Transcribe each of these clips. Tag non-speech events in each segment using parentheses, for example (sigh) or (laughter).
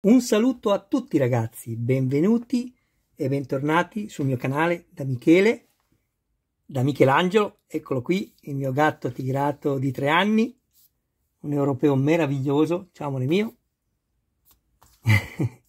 Un saluto a tutti ragazzi, benvenuti e bentornati sul mio canale da Michele, da Michelangelo, eccolo qui, il mio gatto tigrato di tre anni, un europeo meraviglioso, ciao amore mio. (laughs)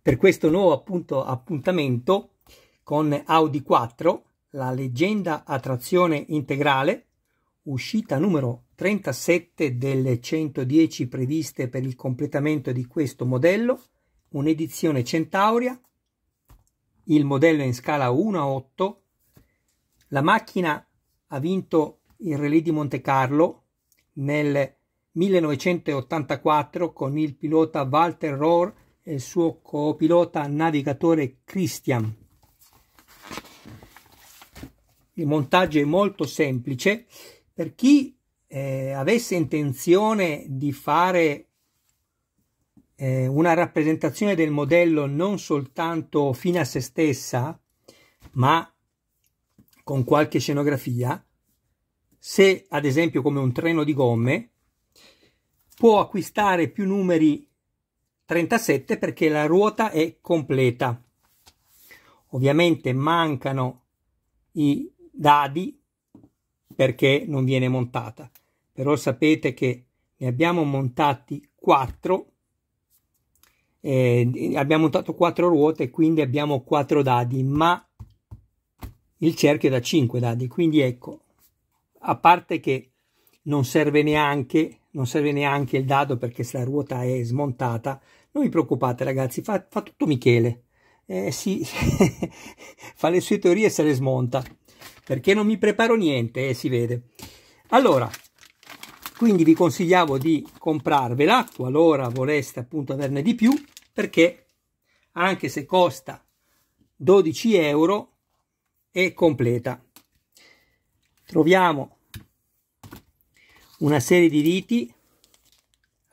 per questo nuovo appunto appuntamento con Audi 4, la leggenda a trazione integrale, uscita numero 37 delle 110 previste per il completamento di questo modello, un'edizione Centauria, il modello in scala 1 a 8. La macchina ha vinto il Relais di Monte Carlo nel 1984 con il pilota Walter Rohr e il suo copilota navigatore Christian. Il montaggio è molto semplice. Per chi eh, avesse intenzione di fare eh, una rappresentazione del modello non soltanto fino a se stessa, ma con qualche scenografia, se ad esempio come un treno di gomme, può acquistare più numeri 37 perché la ruota è completa. Ovviamente mancano i dadi perché non viene montata però sapete che ne abbiamo montati 4 eh, abbiamo montato 4 ruote quindi abbiamo 4 dadi ma il cerchio è da 5 dadi quindi ecco a parte che non serve neanche non serve neanche il dado perché se la ruota è smontata non vi preoccupate ragazzi fa, fa tutto Michele eh, si (laughs) fa le sue teorie e se le smonta perché non mi preparo niente e eh, si vede allora quindi vi consigliavo di comprarvela qualora voleste appunto averne di più perché anche se costa 12 euro è completa troviamo una serie di viti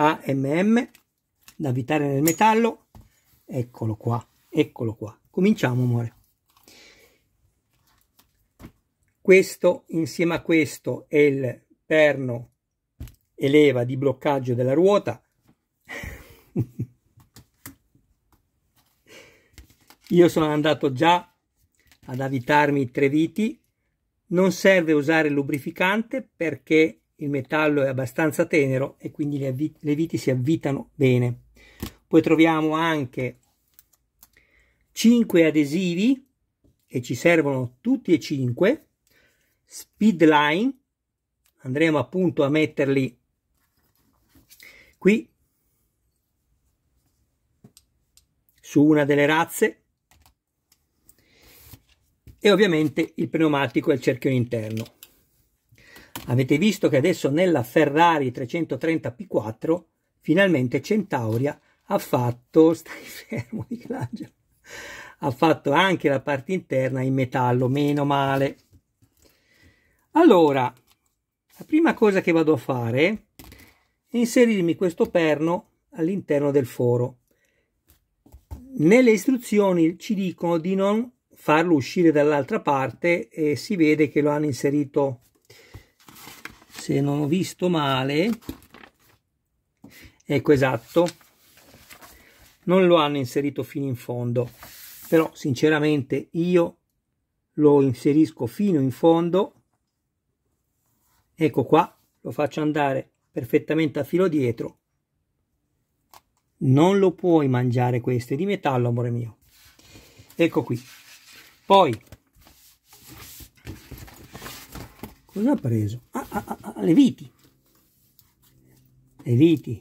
AMM da avvitare nel metallo eccolo qua eccolo qua cominciamo amore questo insieme a questo è il perno e leva di bloccaggio della ruota. Io sono andato già ad avvitarmi i tre viti. Non serve usare il lubrificante perché il metallo è abbastanza tenero e quindi le, avvi- le viti si avvitano bene. Poi troviamo anche 5 adesivi e ci servono tutti e 5 speed line andremo appunto a metterli qui su una delle razze e ovviamente il pneumatico e il cerchio interno. Avete visto che adesso nella Ferrari 330 P4 finalmente Centauria ha fatto, stai fermo (laughs) Michelangelo, ha fatto anche la parte interna in metallo, meno male. Allora, la prima cosa che vado a fare e inserirmi questo perno all'interno del foro. Nelle istruzioni ci dicono di non farlo uscire dall'altra parte e si vede che lo hanno inserito, se non ho visto male, ecco esatto, non lo hanno inserito fino in fondo, però sinceramente io lo inserisco fino in fondo, ecco qua, lo faccio andare perfettamente a filo dietro. Non lo puoi mangiare questo, è di metallo, amore mio. Ecco qui. Poi, cosa ha preso? Ah, ah, ah, ah le viti. Le viti.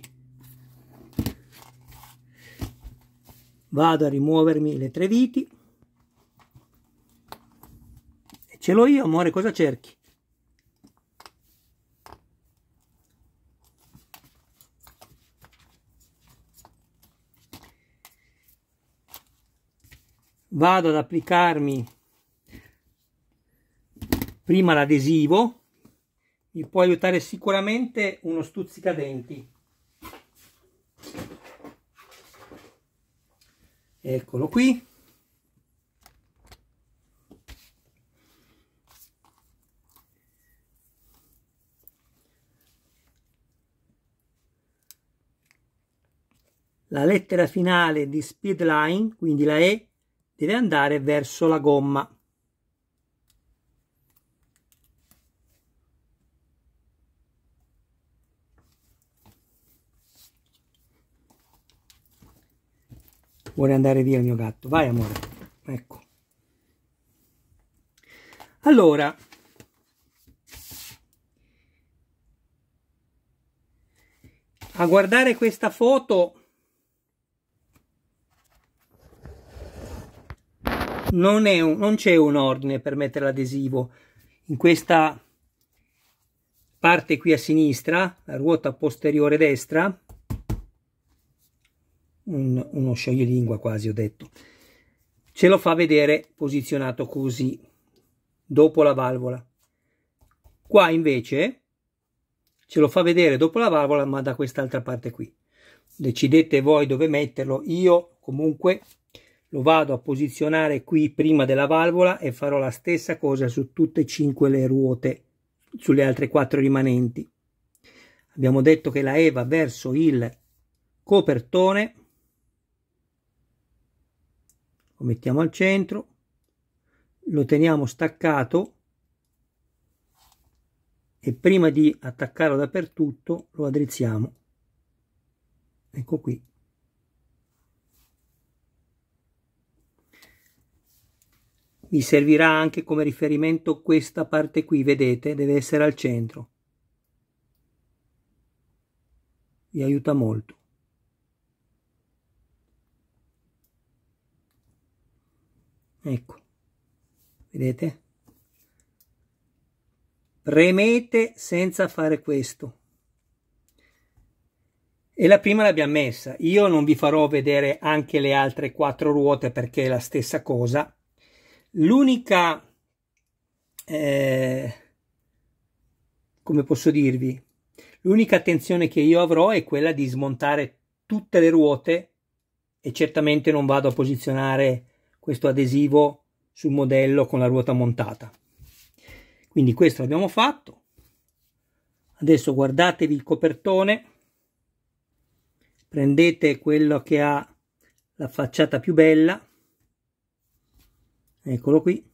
Vado a rimuovermi le tre viti. ce l'ho io, amore, cosa cerchi? vado ad applicarmi prima l'adesivo mi può aiutare sicuramente uno stuzzicadenti eccolo qui la lettera finale di speedline quindi la E deve andare verso la gomma. Vuole andare via il mio gatto. Vai, amore. Ecco. Allora, a guardare questa foto non, un, non c'è un ordine per mettere l'adesivo. In questa parte qui a sinistra, la ruota posteriore destra, un, uno scioglilingua quasi ho detto, ce lo fa vedere posizionato così, dopo la valvola. Qua invece ce lo fa vedere dopo la valvola ma da quest'altra parte qui. Decidete voi dove metterlo, io comunque lo vado a posizionare qui prima della valvola e farò la stessa cosa su tutte e cinque le ruote sulle altre quattro rimanenti abbiamo detto che la E va verso il copertone lo mettiamo al centro lo teniamo staccato e prima di attaccarlo dappertutto lo addrizziamo ecco qui Vi servirà anche come riferimento questa parte qui, vedete, deve essere al centro. Vi aiuta molto. Ecco, vedete? Premete senza fare questo. E la prima l'abbiamo messa. Io non vi farò vedere anche le altre quattro ruote perché è la stessa cosa L'unica, eh, come posso dirvi, l'unica attenzione che io avrò è quella di smontare tutte le ruote e certamente non vado a posizionare questo adesivo sul modello con la ruota montata. Quindi questo l'abbiamo fatto. Adesso guardatevi il copertone, prendete quello che ha la facciata più bella eccolo qui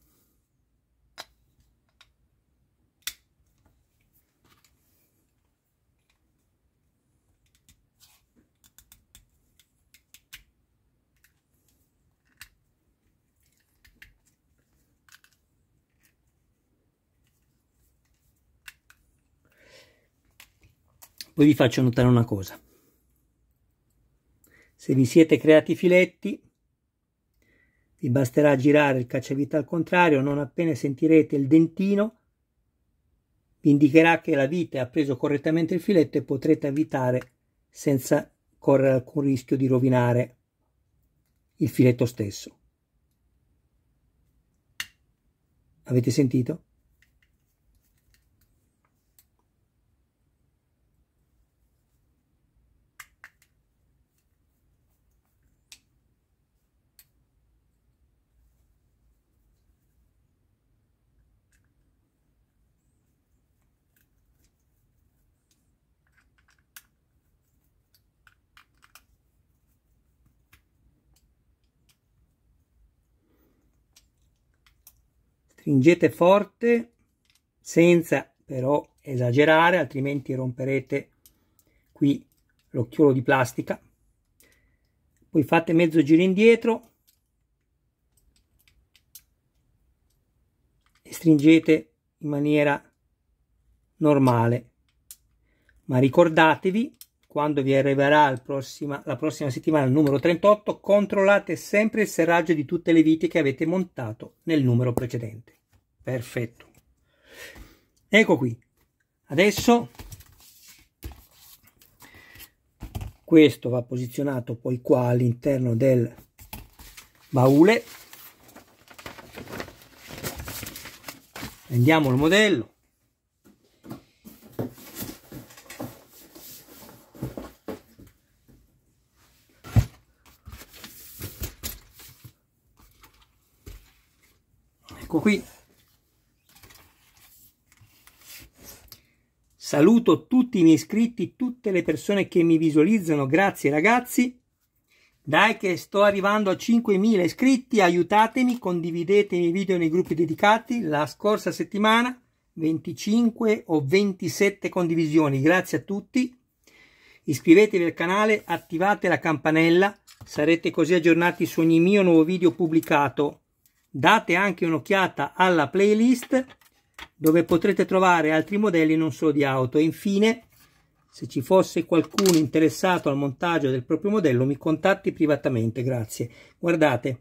Poi vi faccio notare una cosa. Se vi siete creati filetti, vi basterà girare il cacciavite al contrario, non appena sentirete il dentino vi indicherà che la vite ha preso correttamente il filetto e potrete avvitare senza correre alcun rischio di rovinare il filetto stesso. Avete sentito? Stringete forte senza però esagerare, altrimenti romperete qui l'occhiolo di plastica. Poi fate mezzo giro indietro e stringete in maniera normale. Ma ricordatevi quando vi arriverà prossima, la prossima settimana il numero 38, controllate sempre il serraggio di tutte le viti che avete montato nel numero precedente. Perfetto. Ecco qui. Adesso questo va posizionato poi qua all'interno del baule. Prendiamo il modello. ecco qui. Saluto tutti i miei iscritti, tutte le persone che mi visualizzano, grazie ragazzi. Dai che sto arrivando a 5.000 iscritti, aiutatemi, condividete i miei video nei gruppi dedicati. La scorsa settimana 25 o 27 condivisioni, grazie a tutti. Iscrivetevi al canale, attivate la campanella, sarete così aggiornati su ogni mio nuovo video pubblicato. Date anche un'occhiata alla playlist dove potrete trovare altri modelli non solo di auto. E infine, se ci fosse qualcuno interessato al montaggio del proprio modello, mi contatti privatamente, grazie. Guardate,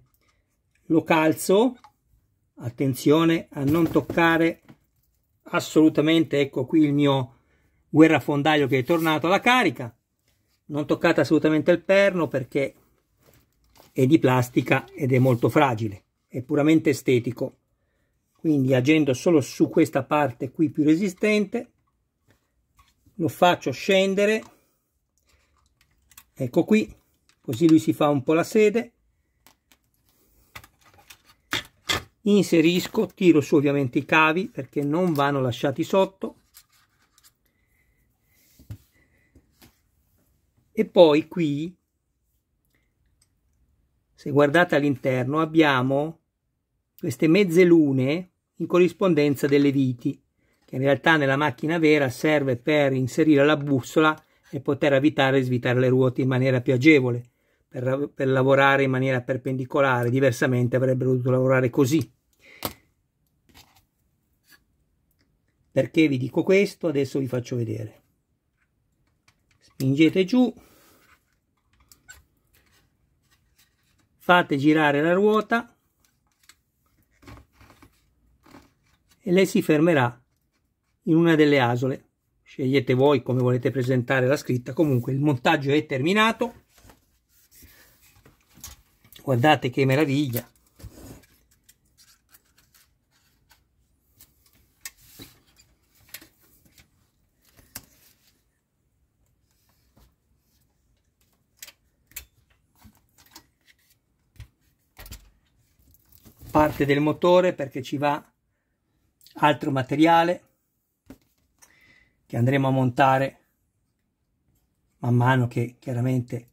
lo calzo, attenzione a non toccare assolutamente, ecco qui il mio guerrafondaio che è tornato alla carica. Non toccate assolutamente il perno perché è di plastica ed è molto fragile è puramente estetico. Quindi agendo solo su questa parte qui più resistente, lo faccio scendere, ecco qui, così lui si fa un po' la sede, inserisco, tiro su ovviamente i cavi perché non vanno lasciati sotto, e poi qui se guardate all'interno abbiamo queste mezze lune in corrispondenza delle viti, che in realtà nella macchina vera serve per inserire la bussola e poter avvitare e svitare le ruote in maniera più agevole, per, per lavorare in maniera perpendicolare, diversamente avrebbero dovuto lavorare così. Perché vi dico questo? Adesso vi faccio vedere. Spingete giù, fate girare la ruota e lei si fermerà in una delle asole. Scegliete voi come volete presentare la scritta. Comunque il montaggio è terminato. Guardate che meraviglia. parte del motore perché ci va altro materiale che andremo a montare man mano che chiaramente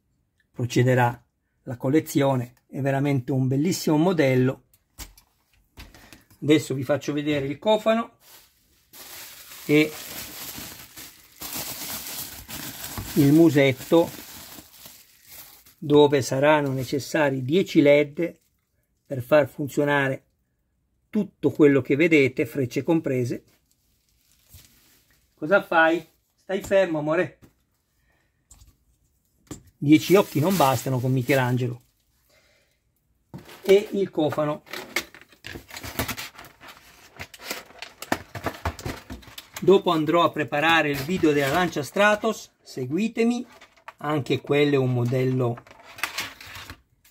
procederà la collezione è veramente un bellissimo modello adesso vi faccio vedere il cofano e il musetto dove saranno necessari 10 led per far funzionare tutto quello che vedete, frecce comprese. Cosa fai? Stai fermo, amore. Dieci occhi non bastano con Michelangelo. E il cofano. Dopo andrò a preparare il video della lancia Stratos, seguitemi, anche quello è un modello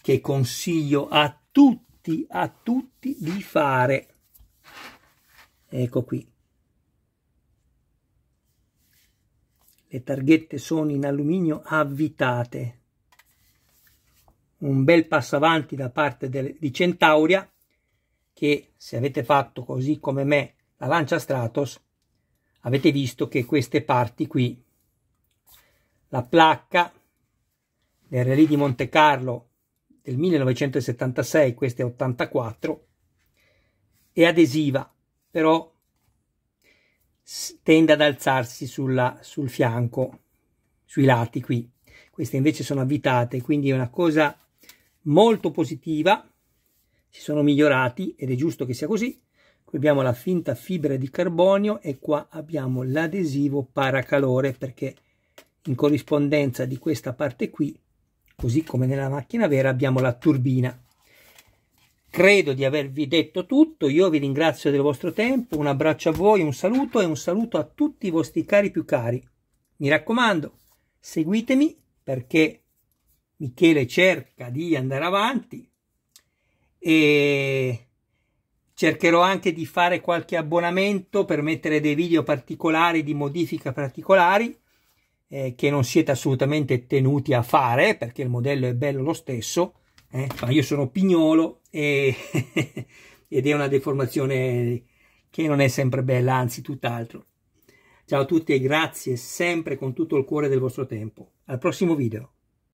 che consiglio a tutti tutti, a tutti di fare. Ecco qui. Le targhette sono in alluminio avvitate. Un bel passo avanti da parte del, di Centauria che se avete fatto così come me la lancia Stratos avete visto che queste parti qui la placca del rally di Monte Carlo del 1976, questa è 84, è adesiva, però tende ad alzarsi sulla, sul fianco, sui lati qui. Queste invece sono avvitate, quindi è una cosa molto positiva, si sono migliorati ed è giusto che sia così. Qui abbiamo la finta fibra di carbonio e qua abbiamo l'adesivo paracalore perché in corrispondenza di questa parte qui così come nella macchina vera abbiamo la turbina credo di avervi detto tutto io vi ringrazio del vostro tempo un abbraccio a voi un saluto e un saluto a tutti i vostri cari più cari mi raccomando seguitemi perché Michele cerca di andare avanti e cercherò anche di fare qualche abbonamento per mettere dei video particolari di modifica particolari eh, che non siete assolutamente tenuti a fare perché il modello è bello lo stesso, eh? ma io sono pignolo e (laughs) ed è una deformazione che non è sempre bella, anzi tutt'altro. Ciao a tutti e grazie sempre con tutto il cuore del vostro tempo. Al prossimo video.